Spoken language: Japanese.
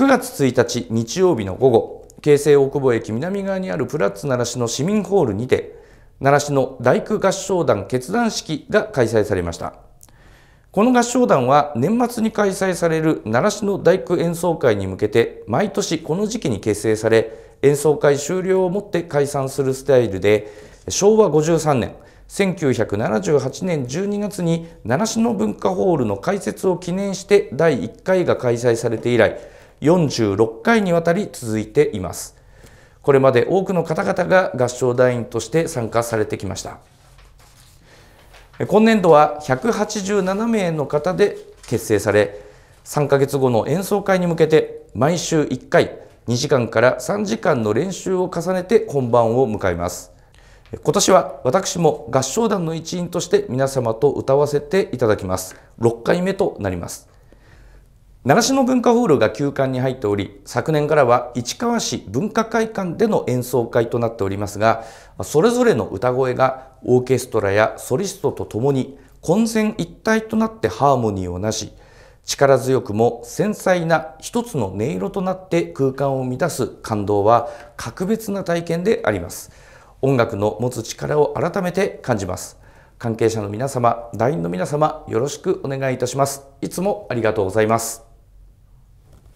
9月1日日曜日の午後京成大久保駅南側にあるプラッツ習志野市民ホールにて習志野大工合唱団決断式が開催されましたこの合唱団は年末に開催される習志野大工演奏会に向けて毎年この時期に結成され演奏会終了をもって解散するスタイルで昭和53年1978年12月に習志野文化ホールの開設を記念して第1回が開催されて以来46回にわたり続いています。これまで多くの方々が合唱団員として参加されてきました。今年度は187名の方で結成され、3ヶ月後の演奏会に向けて毎週1回2時間から3時間の練習を重ねて本番を迎えます。今年は私も合唱団の一員として皆様と歌わせていただきます。6回目となります。習志野文化ホールが休館に入っており昨年からは市川市文化会館での演奏会となっておりますがそれぞれの歌声がオーケストラやソリストとともに混然一体となってハーモニーをなし力強くも繊細な一つの音色となって空間を満たす感動は格別な体験であります音楽の持つ力を改めて感じます関係者の皆様、団員の皆様、よろしくお願いいたします。いつもありがとうございます。